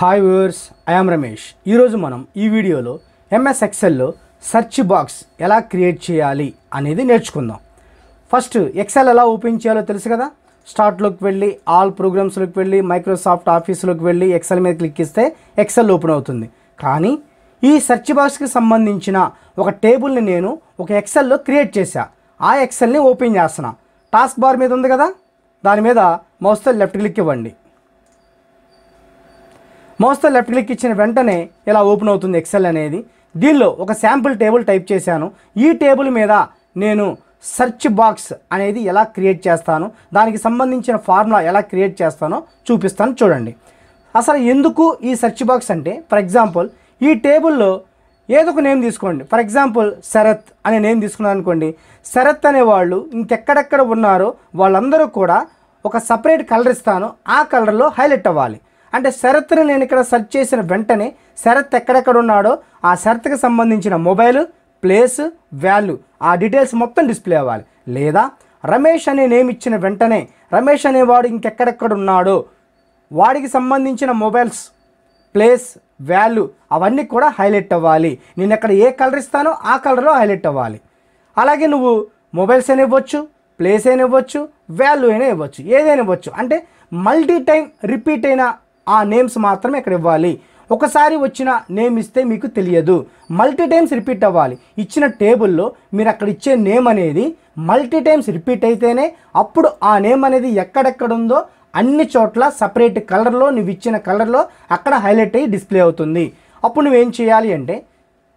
hi viewers I'm Ramesh ఈరోజు మనం ఈ వీడియోలో ఎంఎస్ ఎక్సెల్లో సెర్చ్ బాక్స్ ఎలా క్రియేట్ చేయాలి అనేది నేర్చుకుందాం ఫస్ట్ ఎక్సెల్ ఎలా ఓపెన్ చేయాలో తెలుసు కదా స్టార్ట్లోకి వెళ్ళి ఆల్ ప్రోగ్రామ్స్లోకి వెళ్ళి మైక్రోసాఫ్ట్ ఆఫీస్లోకి వెళ్ళి ఎక్సెల్ మీద క్లిక్ ఇస్తే ఎక్సెల్ ఓపెన్ అవుతుంది కానీ ఈ సెర్చ్ బాక్స్కి సంబంధించిన ఒక టేబుల్ని నేను ఒక ఎక్సెల్లో క్రియేట్ చేశా ఆ ఎక్సెల్ని ఓపెన్ చేస్తున్నా టాస్క్ బార్ మీద ఉంది కదా దాని మీద మౌస్తో లెఫ్ట్ క్లిక్ ఇవ్వండి మోస్తో లెఫ్ట్ క్లిక్ ఇచ్చిన వెంటనే ఇలా ఓపెన్ అవుతుంది ఎక్సెల్ అనేది దీనిలో ఒక శాంపుల్ టేబుల్ టైప్ చేశాను ఈ టేబుల్ మీద నేను సెర్చ్ బాక్స్ అనేది ఎలా క్రియేట్ చేస్తాను దానికి సంబంధించిన ఫార్ములా ఎలా క్రియేట్ చేస్తానో చూపిస్తాను చూడండి అసలు ఎందుకు ఈ సెర్చ్ బాక్స్ అంటే ఫర్ ఎగ్జాంపుల్ ఈ టేబుల్లో ఏదో ఒక నేమ్ తీసుకోండి ఫర్ ఎగ్జాంపుల్ శరత్ అనే నేమ్ తీసుకున్నాను అనుకోండి శరత్ అనే వాళ్ళు ఇంకెక్కడెక్కడ ఉన్నారో వాళ్ళందరూ కూడా ఒక సపరేట్ కలర్ ఇస్తాను ఆ కలర్లో హైలైట్ అవ్వాలి అంటే శరత్ని నేను ఇక్కడ సెర్చ్ చేసిన వెంటనే శరత్ ఎక్కడెక్కడ ఉన్నాడో ఆ శరత్కి సంబంధించిన మొబైల్ ప్లేస్ వాల్యూ ఆ డీటెయిల్స్ మొత్తం డిస్ప్లే అవ్వాలి లేదా రమేష్ అనే నేమ్ ఇచ్చిన వెంటనే రమేష్ అనేవాడు ఇంకెక్కడెక్కడ ఉన్నాడో వాడికి సంబంధించిన మొబైల్స్ ప్లేస్ వాల్యూ అవన్నీ కూడా హైలైట్ అవ్వాలి నేను ఎక్కడ ఏ కలర్ ఇస్తానో ఆ కలర్లో హైలైట్ అవ్వాలి అలాగే నువ్వు మొబైల్స్ అయినా ఇవ్వచ్చు ప్లేస్ అయినా ఇవ్వచ్చు వాల్యూ అయినా ఇవ్వచ్చు ఏదైనా ఇవ్వచ్చు అంటే మల్టీ టైం రిపీట్ అయిన ఆ నేమ్స్ మాత్రమే ఇక్కడ ఇవ్వాలి ఒకసారి వచ్చిన నేమ్ ఇస్తే మీకు తెలియదు మల్టీ టైమ్స్ రిపీట్ అవ్వాలి ఇచ్చిన టేబుల్లో మీరు అక్కడ ఇచ్చే నేమ్ అనేది మల్టీ టైమ్స్ రిపీట్ అయితేనే అప్పుడు ఆ నేమ్ అనేది ఎక్కడెక్కడుందో అన్ని చోట్ల సపరేట్ కలర్లో నువ్వు ఇచ్చిన కలర్లో అక్కడ హైలైట్ అయ్యి డిస్ప్లే అవుతుంది అప్పుడు నువ్వేం చేయాలి అంటే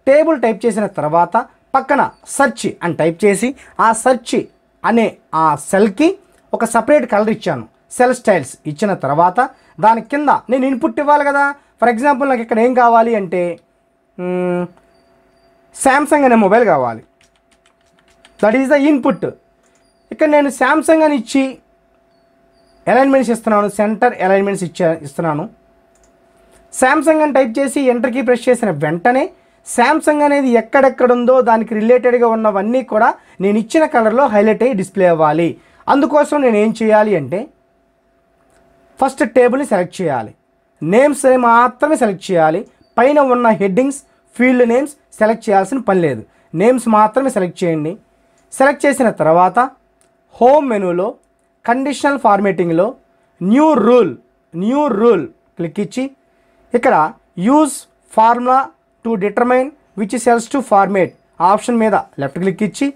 టేబుల్ టైప్ చేసిన తర్వాత పక్కన సర్చ్ అని టైప్ చేసి ఆ సర్చ్ అనే ఆ సెల్కి ఒక సపరేట్ కలర్ ఇచ్చాను సెల్ స్టైల్స్ ఇచ్చిన తర్వాత దాని కింద నేను ఇన్పుట్ ఇవ్వాలి కదా ఫర్ ఎగ్జాంపుల్ నాకు ఇక్కడ ఏం కావాలి అంటే శాంసంగ్ అనే మొబైల్ కావాలి దట్ ఈస్ ద ఇన్పుట్ ఇక్కడ నేను శాంసంగ్ అని ఇచ్చి అలైన్మెంట్స్ ఇస్తున్నాను సెంటర్ అలైన్మెంట్స్ ఇచ్చా ఇస్తున్నాను శాంసంగ్ అని టైప్ చేసి ఎంటర్కి ప్రెస్ చేసిన వెంటనే శాంసంగ్ అనేది ఎక్కడెక్కడుందో దానికి రిలేటెడ్గా ఉన్నవన్నీ కూడా నేను ఇచ్చిన కలర్లో హైలైట్ అయ్యి డిస్ప్లే అవ్వాలి అందుకోసం నేను ఏం చేయాలి అంటే ఫస్ట్ టేబుల్ని సెలెక్ట్ చేయాలి నేమ్స్ మాత్రమే సెలెక్ట్ చేయాలి పైన ఉన్న హెడ్డింగ్స్ ఫీల్డ్ నేమ్స్ సెలెక్ట్ చేయాల్సిన పని లేదు నేమ్స్ మాత్రమే సెలెక్ట్ చేయండి సెలెక్ట్ చేసిన తర్వాత హోమ్ మెనూలో కండిషనల్ ఫార్మేటింగ్లో new rule new rule click ఇచ్చి ఇక్కడ use formula to determine which cells to format option మీద లెఫ్ట్ క్లిక్ ఇచ్చి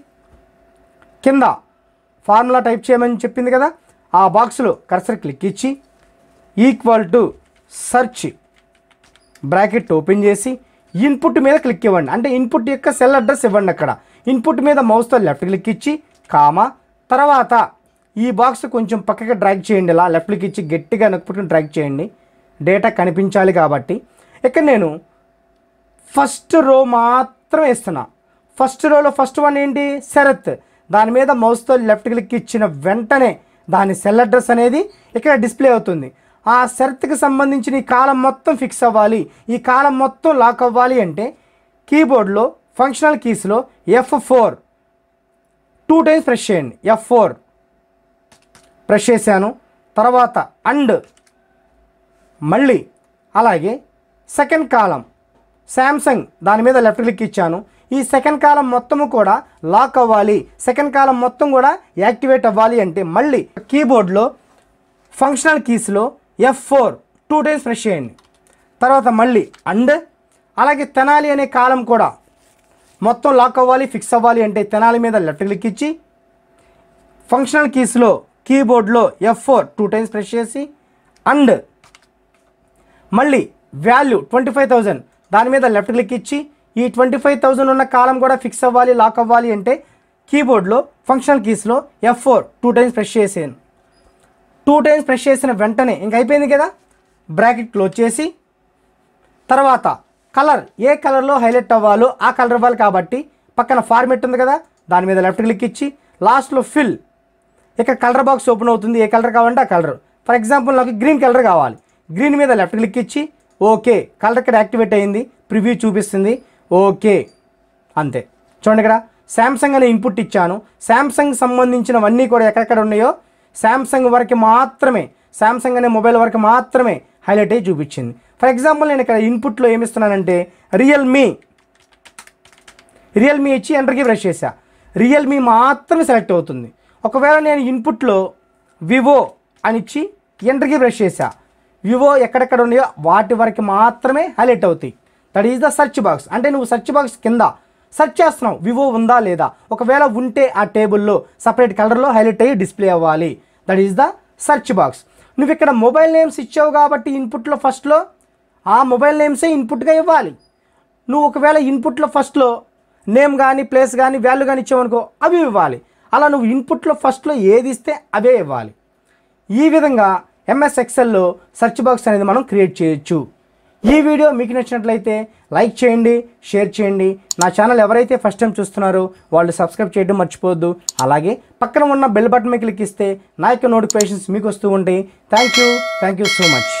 కింద ఫార్ములా టైప్ చేయమని చెప్పింది కదా ఆ బాక్స్లో కర్సర్ క్లిక్ ఇచ్చి equal to search bracket open చేసి ఇన్పుట్ మీద క్లిక్ ఇవ్వండి అంటే ఇన్పుట్ యొక్క సెల్ అడ్రస్ ఇవ్వండి అక్కడ ఇన్పుట్ మీద మౌస్తో లెఫ్ట్ క్లిక్ ఇచ్చి కామా తర్వాత ఈ బాక్స్ కొంచెం పక్కకి డ్రాగ్ చేయండి ఇలా లెఫ్ట్ క్లిక్ ఇచ్చి గట్టిగా నొక్కుపుట్టిన డ్రాగ్ చేయండి డేటా కనిపించాలి కాబట్టి ఇక్కడ నేను ఫస్ట్ రో మాత్రం వేస్తున్నా ఫస్ట్ రోలో ఫస్ట్ వన్ ఏంటి శరత్ దాని మీద మౌస్తో లెఫ్ట్ క్లిక్ ఇచ్చిన వెంటనే దాని సెల్ అడ్రస్ అనేది ఇక్కడ డిస్ప్లే అవుతుంది ఆ షరత్కి సంబంధించిన ఈ కాలం మొత్తం ఫిక్స్ అవ్వాలి ఈ కాలం మొత్తం లాక్ అవ్వాలి అంటే కీబోర్డ్లో ఫంక్షనల్ కీస్లో F four two times press చేయండి ఎఫ్ ఫోర్ ప్రెస్ చేశాను తర్వాత అండ్ మళ్ళీ అలాగే సెకండ్ కాలం శాంసంగ్ దాని మీద లెఫ్ట్ క్లిక్ ఇచ్చాను ఈ సెకండ్ కాలం మొత్తము కూడా లాక్ అవ్వాలి సెకండ్ కాలం మొత్తం కూడా యాక్టివేట్ అవ్వాలి అంటే మళ్ళీ కీబోర్డ్లో ఫంక్షనల్ కీస్లో F four two times press చేయండి తర్వాత మళ్ళీ అండ్ అలాగే తెనాలి అనే కాలం కూడా మొత్తం లాక్ అవ్వాలి ఫిక్స్ అవ్వాలి అంటే తెనాలి మీద లెఫ్ట్ క్లిక్ ఇచ్చి ఫంక్షనల్ కీస్లో కీబోర్డ్లో F four two times press చేసి అండ్ మళ్ళీ వాల్యూ ట్వంటీ ఫైవ్ థౌజండ్ దాని మీద లెఫ్ట్ క్లిక్ ఇచ్చి ఈ ట్వంటీ ఫైవ్ థౌజండ్ ఉన్న కాలం కూడా ఫిక్స్ అవ్వాలి లాక్ అవ్వాలి అంటే కీబోర్డ్లో ఫంక్షనల్ కీస్లో F four two times press చేసాను టూ టైమ్స్ ప్రెస్ చేసిన వెంటనే ఇంక అయిపోయింది కదా బ్రాకెట్ క్లోజ్ చేసి తర్వాత కలర్ ఏ కలర్లో హైలైట్ అవ్వాలో ఆ కలర్ ఇవ్వాలి కాబట్టి పక్కన ఫార్మెట్ ఉంది కదా దాని మీద లెఫ్ట్ క్లిక్ ఇచ్చి లాస్ట్లో ఫిల్ ఇక కలర్ బాక్స్ ఓపెన్ అవుతుంది ఏ కలర్ కావాలంటే ఆ కలర్ ఫర్ ఎగ్జాంపుల్ నాకు గ్రీన్ కలర్ కావాలి గ్రీన్ మీద లెఫ్ట్ క్లిక్ ఇచ్చి ఓకే కలర్ ఇక్కడ యాక్టివేట్ అయ్యింది ప్రివ్యూ చూపిస్తుంది ఓకే అంతే చూడండి ఇక్కడ శాంసంగ్ అనే ఇన్పుట్ ఇచ్చాను శాంసంగ్ సంబంధించినవన్నీ కూడా ఎక్కడెక్కడ ఉన్నాయో శాంసంగ్ వరకు మాత్రమే శాంసంగ్ అనే మొబైల్ వరకు మాత్రమే హైలైట్ అయ్యి చూపించింది ఫర్ ఎగ్జాంపుల్ నేను ఇక్కడ ఇన్పుట్లో ఏమిస్తున్నానంటే రియల్మీ రియల్మీ ఇచ్చి ఎంటర్కి బ్రష్ చేశా రియల్మీ మాత్రమే సెలెక్ట్ అవుతుంది ఒకవేళ నేను ఇన్పుట్లో వివో అని ఇచ్చి ఎంటర్కి బ్రష్ చేశా వివో ఎక్కడెక్కడ ఉన్నాయో వాటి వరకు మాత్రమే హైలైట్ అవుతాయి that is the search box అంటే నువ్వు సెర్చ్ బాక్స్ కింద సెర్చ్ చేస్తున్నాం వివో ఉందా లేదా ఒకవేళ ఉంటే ఆ టేబుల్లో సపరేట్ కలర్లో హైలైట్ అయ్యి డిస్ప్లే అవ్వాలి that is the search box నువ్వు ఇక్కడ మొబైల్ నేమ్స్ ఇచ్చావు కాబట్టి ఇన్పుట్లో ఫస్ట్లో ఆ మొబైల్ నేమ్సే ఇన్పుట్గా ఇవ్వాలి నువ్వు ఒకవేళ ఇన్పుట్లో ఫస్ట్లో నేమ్ కానీ ప్లేస్ కానీ వాల్యూ కానీ ఇచ్చావనుకో అవి ఇవ్వాలి అలా నువ్వు ఇన్పుట్లో ఫస్ట్లో ఏది ఇస్తే అవే ఇవ్వాలి ఈ విధంగా ఎంఎస్ఎక్సెల్లో ఎక్సెల్లో సెర్చ్ బాక్స్ అనేది మనం క్రియేట్ చేయొచ్చు ఈ వీడియో మీకు నచ్చినట్లయితే లైక్ చేయండి షేర్ చేయండి నా ఛానల్ ఎవరైతే ఫస్ట్ టైం చూస్తున్నారో వాళ్ళు సబ్స్క్రైబ్ చేయడం మర్చిపోవద్దు అలాగే పక్కన ఉన్న బెల్ బటన్ క్లిక్ ఇస్తే నా యొక్క నోటిఫికేషన్స్ మీకు వస్తూ ఉంటాయి thank you thank you so much